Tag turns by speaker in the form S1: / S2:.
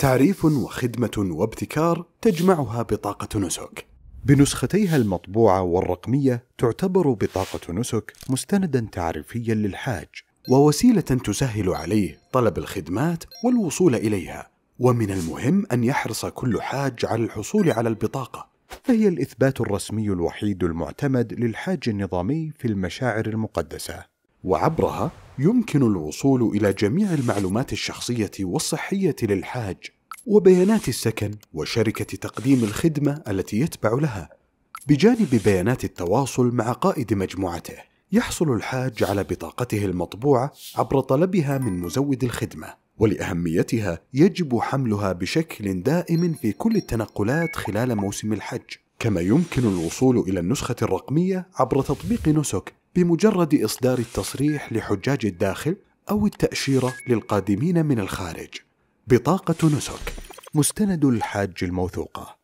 S1: تعريف وخدمة وابتكار تجمعها بطاقة نسك. بنسختيها المطبوعة والرقمية تعتبر بطاقة نسك مستندا تعريفيا للحاج ووسيلة تسهل عليه طلب الخدمات والوصول إليها، ومن المهم أن يحرص كل حاج على الحصول على البطاقة، فهي الإثبات الرسمي الوحيد المعتمد للحاج النظامي في المشاعر المقدسة، وعبرها يمكن الوصول إلى جميع المعلومات الشخصية والصحية للحاج وبيانات السكن وشركة تقديم الخدمة التي يتبع لها بجانب بيانات التواصل مع قائد مجموعته يحصل الحاج على بطاقته المطبوعة عبر طلبها من مزود الخدمة ولأهميتها يجب حملها بشكل دائم في كل التنقلات خلال موسم الحج كما يمكن الوصول إلى النسخة الرقمية عبر تطبيق نسك بمجرد إصدار التصريح لحجاج الداخل أو التأشيرة للقادمين من الخارج بطاقة نسك مستند الحاج الموثوقه